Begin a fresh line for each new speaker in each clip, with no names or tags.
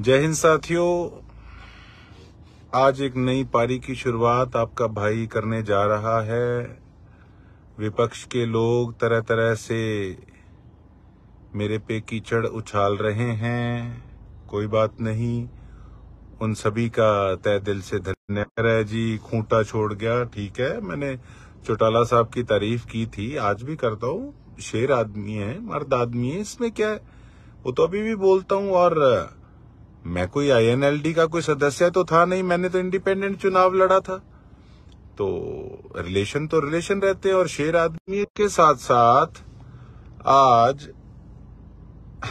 जय हिंद साथियों आज एक नई पारी की शुरुआत आपका भाई करने जा रहा है विपक्ष के लोग तरह तरह से मेरे पे कीचड़ उछाल रहे हैं कोई बात नहीं उन सभी का तय दिल से धन्यवाद है जी खूंटा छोड़ गया ठीक है मैंने चौटाला साहब की तारीफ की थी आज भी करता हूँ शेर आदमी है मर्द आदमी है इसमें क्या है वो तो अभी भी बोलता हूँ और मैं कोई आईएनएलडी का कोई सदस्य तो था नहीं मैंने तो इंडिपेंडेंट चुनाव लड़ा था तो रिलेशन तो रिलेशन रहते हैं और शेर आदमी के साथ साथ आज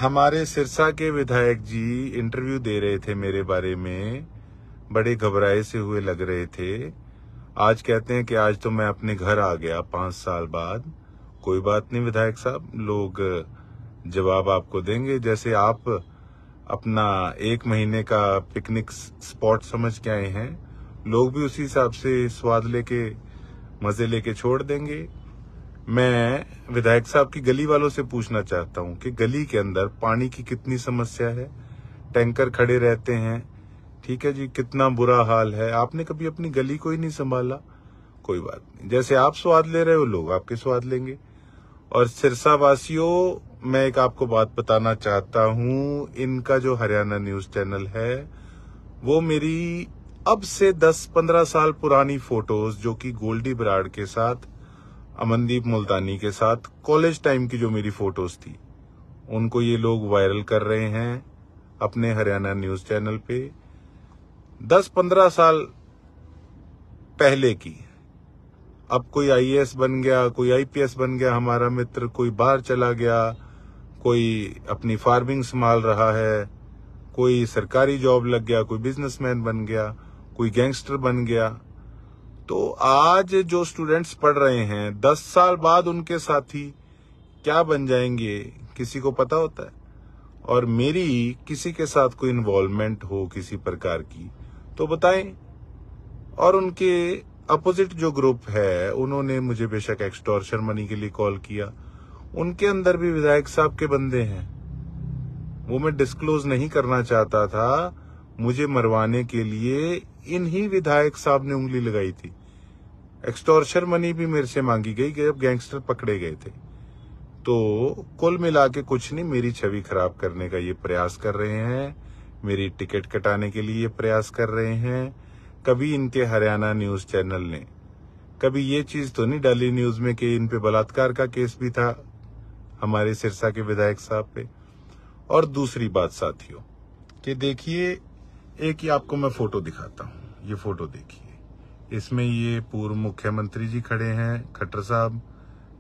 हमारे सिरसा के विधायक जी इंटरव्यू दे रहे थे मेरे बारे में बड़े घबराए से हुए लग रहे थे आज कहते हैं कि आज तो मैं अपने घर आ गया पांच साल बाद कोई बात नहीं विधायक साहब लोग जवाब आपको देंगे जैसे आप अपना एक महीने का पिकनिक स्पॉट समझ के आए हैं लोग भी उसी हिसाब से स्वाद लेके मजे लेके छोड़ देंगे मैं विधायक साहब की गली वालों से पूछना चाहता हूं कि गली के अंदर पानी की कितनी समस्या है टैंकर खड़े रहते हैं ठीक है जी कितना बुरा हाल है आपने कभी अपनी गली को ही नहीं संभाला कोई बात नहीं जैसे आप स्वाद ले रहे हो लोग आपके स्वाद लेंगे और सिरसा वासियों मैं एक आपको बात बताना चाहता हूं इनका जो हरियाणा न्यूज चैनल है वो मेरी अब से 10-15 साल पुरानी फोटोज जो कि गोल्डी बराड के साथ अमनदीप मुल्तानी के साथ कॉलेज टाइम की जो मेरी फोटोज थी उनको ये लोग वायरल कर रहे हैं अपने हरियाणा न्यूज चैनल पे 10-15 साल पहले की अब कोई आईएएस बन गया कोई आईपीएस बन गया हमारा मित्र कोई बाहर चला गया कोई अपनी फार्मिंग संभाल रहा है कोई सरकारी जॉब लग गया कोई बिजनेसमैन बन गया कोई गैंगस्टर बन गया तो आज जो स्टूडेंट्स पढ़ रहे हैं दस साल बाद उनके साथी क्या बन जाएंगे किसी को पता होता है और मेरी किसी के साथ कोई इन्वॉल्वमेंट हो किसी प्रकार की तो बताएं और उनके अपोजिट जो ग्रुप है उन्होंने मुझे बेशक एक्सटॉर्शन मनी के लिए कॉल किया उनके अंदर भी विधायक साहब के बंदे हैं वो मैं डिस्क्लोज नहीं करना चाहता था मुझे मरवाने के लिए इन्हीं विधायक साहब ने उंगली लगाई थी एक्सटॉर्शर मनी भी मेरे से मांगी गई जब गैंगस्टर पकड़े गए थे तो कुल मिला के कुछ नहीं मेरी छवि खराब करने का ये प्रयास कर रहे हैं मेरी टिकट कटाने के लिए ये प्रयास कर रहे हैं कभी इनके हरियाणा न्यूज चैनल ने कभी ये चीज तो नहीं डाली न्यूज में कि इन पे बलात्कार का केस भी था हमारे सिरसा के विधायक साहब पे और दूसरी बात साथियों कि देखिए एक ही आपको मैं फोटो दिखाता हूँ ये फोटो देखिए इसमें ये पूर्व मुख्यमंत्री जी खड़े हैं खट्टर साहब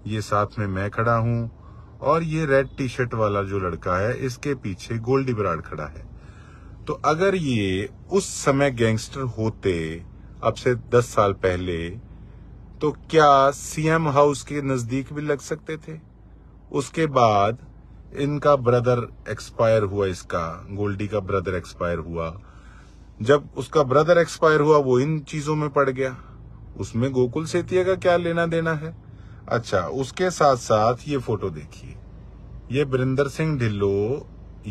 ये साथ में मैं खड़ा हूँ और ये रेड टी शर्ट वाला जो लड़का है इसके पीछे गोल्डी बराड खड़ा है तो अगर ये उस समय गैंगस्टर होते अब से दस साल पहले तो क्या सीएम हाउस के नजदीक भी लग सकते थे उसके बाद इनका ब्रदर एक्सपायर हुआ इसका गोल्डी का ब्रदर एक्सपायर हुआ जब उसका ब्रदर एक्सपायर हुआ वो इन चीजों में पड़ गया उसमें गोकुल सेतिया का क्या लेना देना है अच्छा उसके साथ साथ ये फोटो देखिए ये बरिंदर सिंह ढिल्लो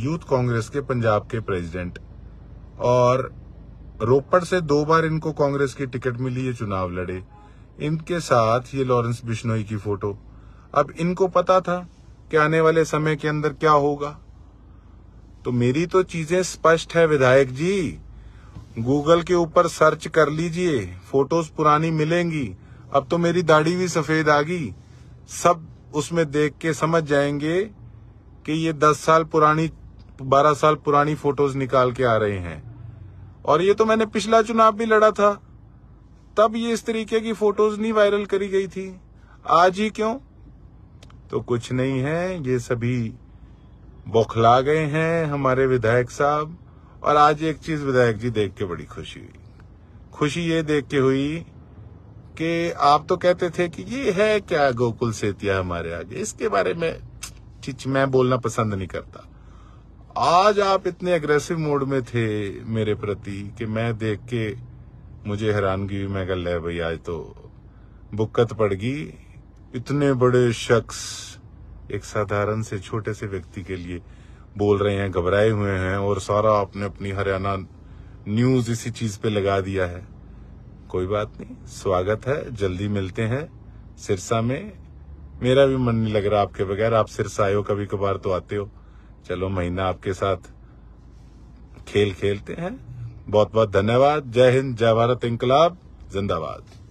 यूथ कांग्रेस के पंजाब के प्रेसिडेंट और रोपड़ से दो बार इनको कांग्रेस की टिकट मिली ये चुनाव लड़े इनके साथ ये लॉरेंस बिश्नोई की फोटो अब इनको पता था कि आने वाले समय के अंदर क्या होगा तो मेरी तो चीजें स्पष्ट है विधायक जी गूगल के ऊपर सर्च कर लीजिए फोटोज पुरानी मिलेंगी अब तो मेरी दाढ़ी भी सफेद आ गई सब उसमें देख के समझ जाएंगे कि ये दस साल पुरानी बारह साल पुरानी फोटोज निकाल के आ रहे हैं और ये तो मैंने पिछला चुनाव भी लड़ा था तब ये इस तरीके की फोटोज नहीं वायरल करी गई थी आज ही क्यों तो कुछ नहीं है ये सभी बौखला गए हैं हमारे विधायक साहब और आज एक चीज विधायक जी देख के बड़ी खुशी हुई खुशी ये देख के हुई कि आप तो कहते थे कि ये है क्या गोकुल सेतिया हमारे आगे इसके बारे में चिच मैं बोलना पसंद नहीं करता आज आप इतने अग्रेसिव मोड में थे मेरे प्रति कि मैं देख के मुझे हैरानगी हुई मैं कल भाई आज तो बुक्कत पड़ गई इतने बड़े शख्स एक साधारण से छोटे से व्यक्ति के लिए बोल रहे हैं घबराए हुए हैं और सारा आपने अपनी हरियाणा न्यूज इसी चीज पे लगा दिया है कोई बात नहीं स्वागत है जल्दी मिलते हैं सिरसा में मेरा भी मन नहीं लग रहा आपके बगैर आप सिरसा आयो कभी कभार तो आते हो चलो महीना आपके साथ खेल खेलते हैं बहुत बहुत धन्यवाद जय हिंद जय भारत इंकलाब जिंदाबाद